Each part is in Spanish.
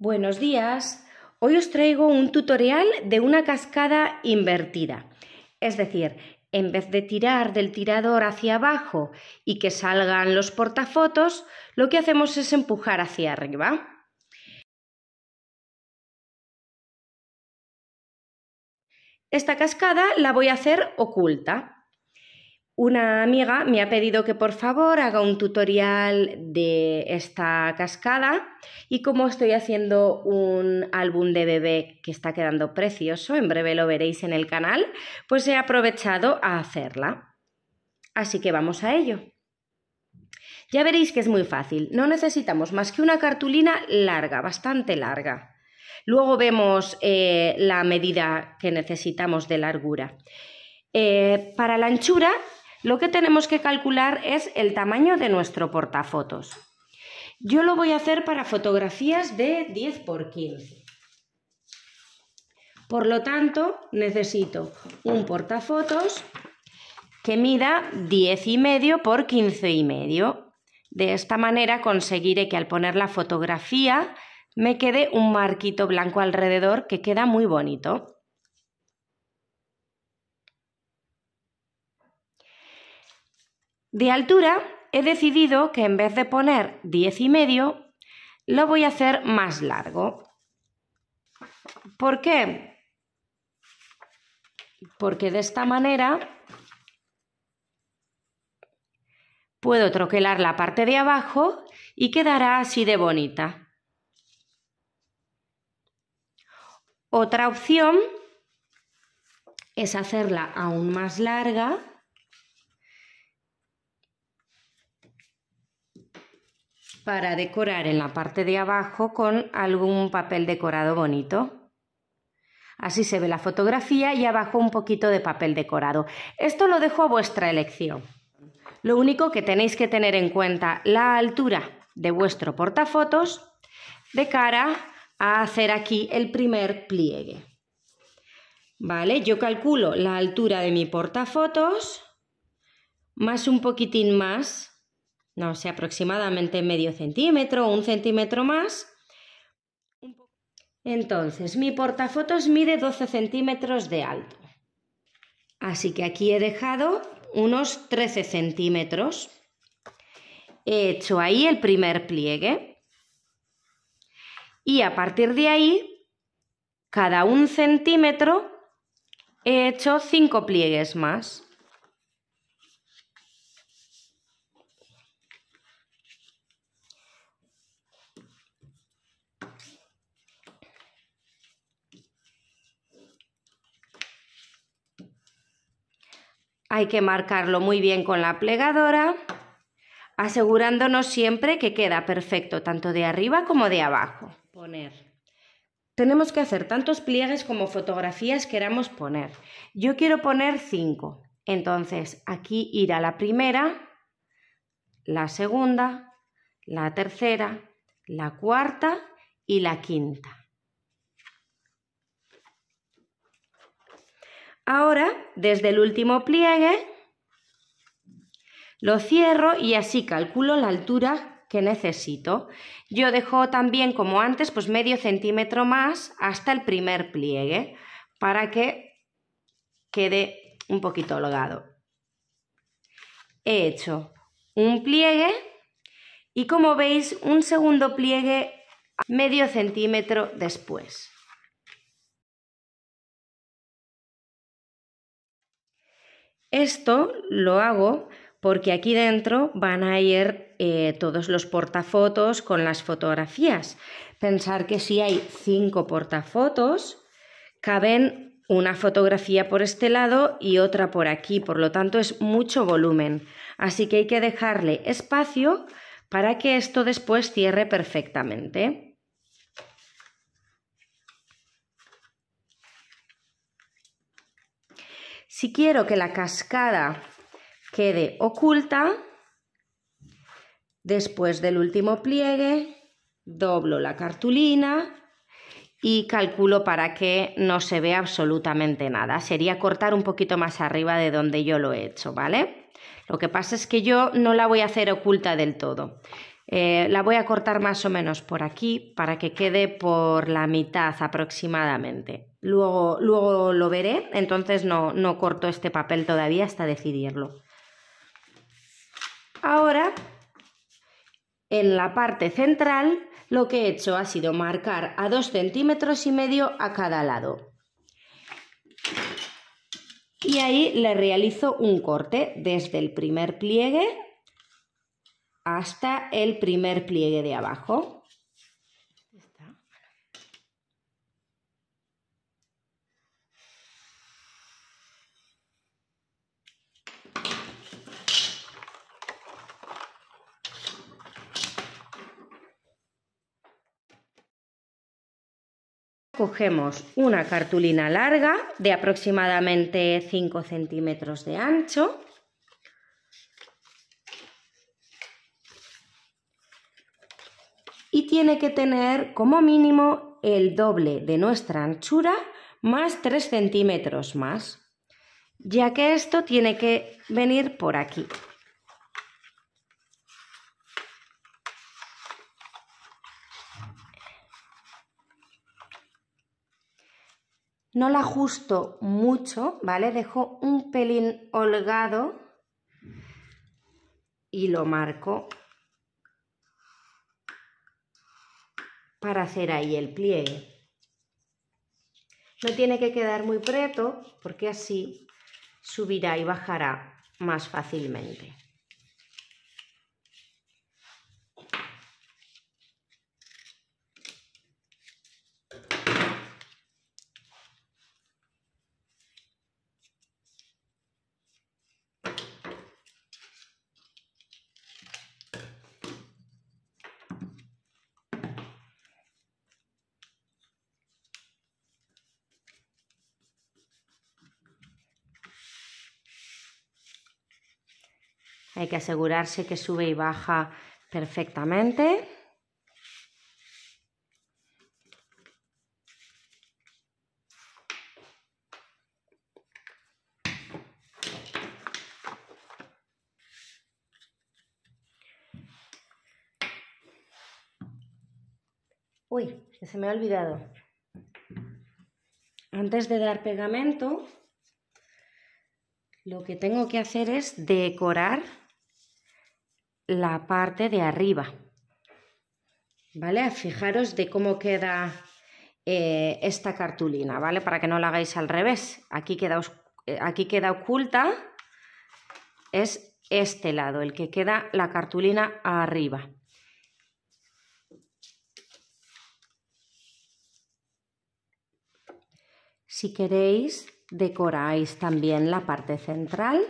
Buenos días. Hoy os traigo un tutorial de una cascada invertida. Es decir, en vez de tirar del tirador hacia abajo y que salgan los portafotos, lo que hacemos es empujar hacia arriba. Esta cascada la voy a hacer oculta. Una amiga me ha pedido que por favor haga un tutorial de esta cascada y como estoy haciendo un álbum de bebé que está quedando precioso, en breve lo veréis en el canal, pues he aprovechado a hacerla. Así que vamos a ello. Ya veréis que es muy fácil, no necesitamos más que una cartulina larga, bastante larga. Luego vemos eh, la medida que necesitamos de largura. Eh, para la anchura lo que tenemos que calcular es el tamaño de nuestro portafotos. Yo lo voy a hacer para fotografías de 10 por 15. Por lo tanto, necesito un portafotos que mida 10,5 por y medio. De esta manera conseguiré que al poner la fotografía me quede un marquito blanco alrededor que queda muy bonito. De altura he decidido que en vez de poner 10 y medio, lo voy a hacer más largo. ¿Por qué? Porque de esta manera puedo troquelar la parte de abajo y quedará así de bonita. Otra opción es hacerla aún más larga para decorar en la parte de abajo con algún papel decorado bonito. Así se ve la fotografía y abajo un poquito de papel decorado. Esto lo dejo a vuestra elección. Lo único que tenéis que tener en cuenta la altura de vuestro portafotos de cara a hacer aquí el primer pliegue. ¿Vale? Yo calculo la altura de mi portafotos más un poquitín más no sé, aproximadamente medio centímetro o un centímetro más. Entonces, mi portafotos mide 12 centímetros de alto. Así que aquí he dejado unos 13 centímetros. He hecho ahí el primer pliegue. Y a partir de ahí, cada un centímetro he hecho 5 pliegues más. Hay que marcarlo muy bien con la plegadora, asegurándonos siempre que queda perfecto tanto de arriba como de abajo. Poner. Tenemos que hacer tantos pliegues como fotografías queramos poner. Yo quiero poner 5. Entonces, aquí irá la primera, la segunda, la tercera, la cuarta y la quinta. Ahora, desde el último pliegue, lo cierro y así calculo la altura que necesito. Yo dejo también, como antes, pues medio centímetro más hasta el primer pliegue para que quede un poquito holgado. He hecho un pliegue y como veis un segundo pliegue medio centímetro después. Esto lo hago porque aquí dentro van a ir eh, todos los portafotos con las fotografías. Pensar que si hay cinco portafotos, caben una fotografía por este lado y otra por aquí, por lo tanto es mucho volumen. Así que hay que dejarle espacio para que esto después cierre perfectamente. Si quiero que la cascada quede oculta, después del último pliegue, doblo la cartulina y calculo para que no se vea absolutamente nada. Sería cortar un poquito más arriba de donde yo lo he hecho, ¿vale? Lo que pasa es que yo no la voy a hacer oculta del todo. Eh, la voy a cortar más o menos por aquí para que quede por la mitad aproximadamente. Luego, lo veré, entonces no, no corto este papel todavía hasta decidirlo. Ahora, en la parte central, lo que he hecho ha sido marcar a 2 centímetros y medio a cada lado. Y ahí le realizo un corte desde el primer pliegue hasta el primer pliegue de abajo. Cogemos una cartulina larga de aproximadamente 5 centímetros de ancho y tiene que tener como mínimo el doble de nuestra anchura más 3 centímetros más, ya que esto tiene que venir por aquí. No la ajusto mucho, ¿vale? Dejo un pelín holgado y lo marco para hacer ahí el pliegue. No tiene que quedar muy preto porque así subirá y bajará más fácilmente. Hay que asegurarse que sube y baja perfectamente. Uy, se me ha olvidado. Antes de dar pegamento, lo que tengo que hacer es decorar la parte de arriba. ¿Vale? Fijaros de cómo queda eh, esta cartulina, ¿vale? Para que no la hagáis al revés. Aquí queda, eh, aquí queda oculta. Es este lado, el que queda la cartulina arriba. Si queréis, decoráis también la parte central.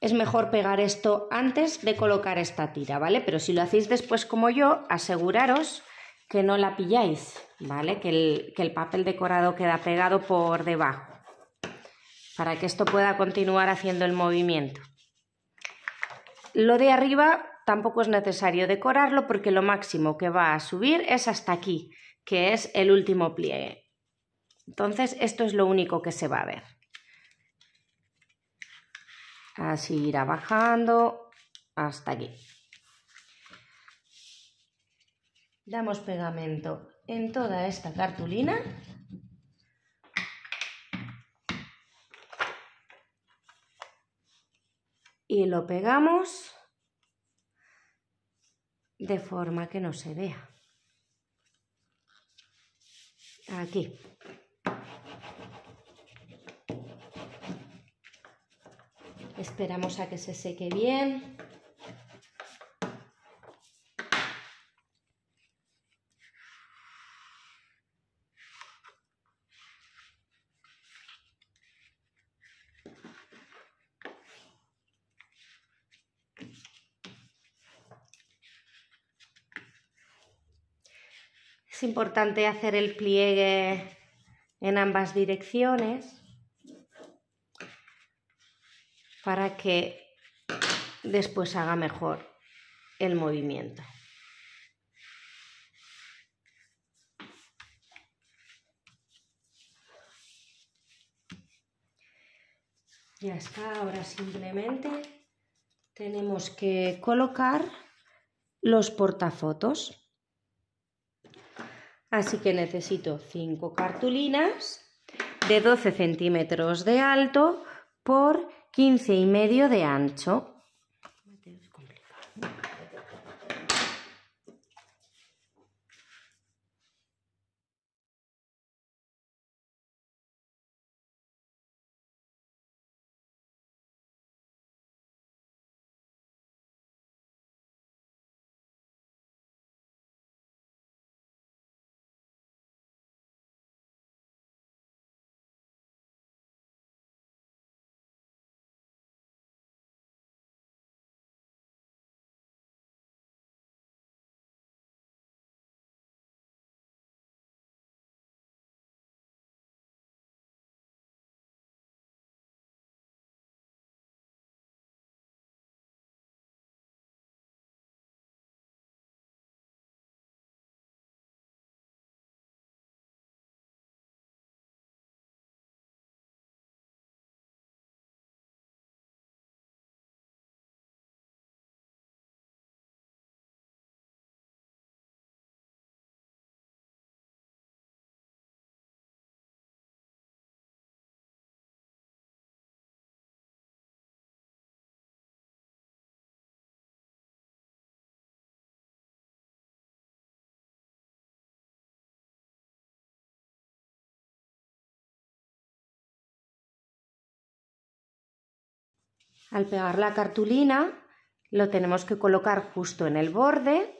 es mejor pegar esto antes de colocar esta tira, ¿vale? Pero si lo hacéis después como yo, aseguraros que no la pilláis, ¿vale? Que el, que el papel decorado queda pegado por debajo, para que esto pueda continuar haciendo el movimiento. Lo de arriba tampoco es necesario decorarlo porque lo máximo que va a subir es hasta aquí, que es el último pliegue. Entonces esto es lo único que se va a ver. Así irá bajando hasta aquí. Damos pegamento en toda esta cartulina. Y lo pegamos de forma que no se vea. Aquí. Esperamos a que se seque bien. Es importante hacer el pliegue en ambas direcciones. para que después haga mejor el movimiento. Ya está, ahora simplemente tenemos que colocar los portafotos. Así que necesito 5 cartulinas de 12 centímetros de alto por quince y medio de ancho Al pegar la cartulina lo tenemos que colocar justo en el borde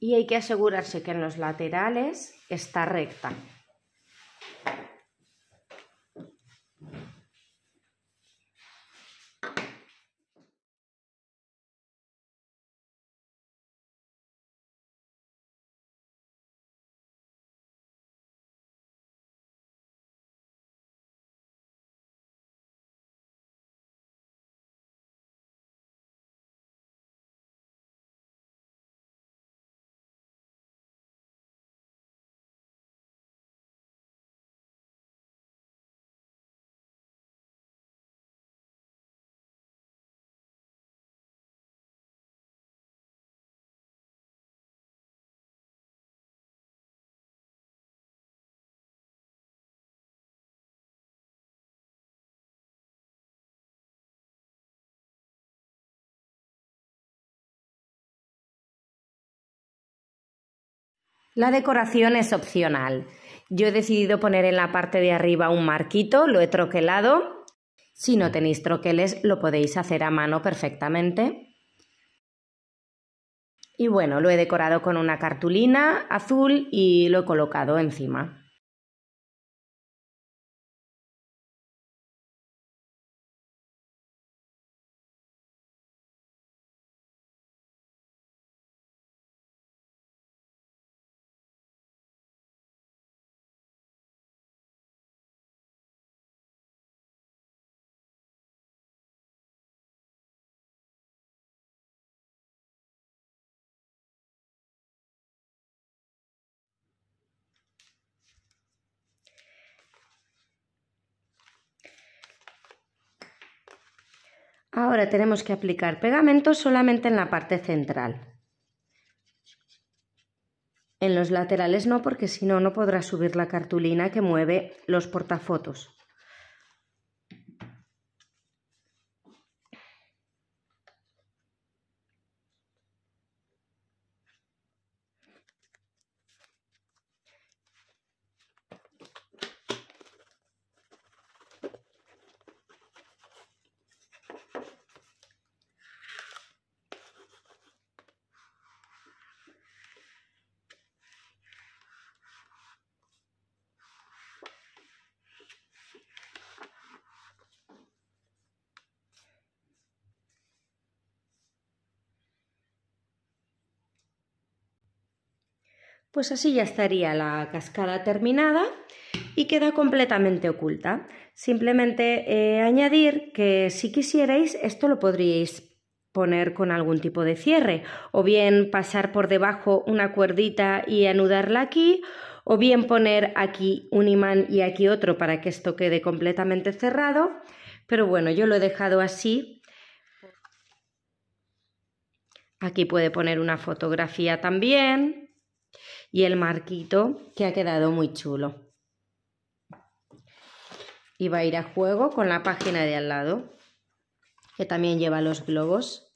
y hay que asegurarse que en los laterales está recta. La decoración es opcional. Yo he decidido poner en la parte de arriba un marquito, lo he troquelado. Si no tenéis troqueles lo podéis hacer a mano perfectamente. Y bueno, lo he decorado con una cartulina azul y lo he colocado encima. Ahora tenemos que aplicar pegamento solamente en la parte central. En los laterales no, porque si no, no podrá subir la cartulina que mueve los portafotos. Pues así ya estaría la cascada terminada y queda completamente oculta. Simplemente eh, añadir que si quisierais esto lo podríais poner con algún tipo de cierre o bien pasar por debajo una cuerdita y anudarla aquí o bien poner aquí un imán y aquí otro para que esto quede completamente cerrado. Pero bueno, yo lo he dejado así. Aquí puede poner una fotografía también y el marquito que ha quedado muy chulo. Y va a ir a juego con la página de al lado, que también lleva los globos.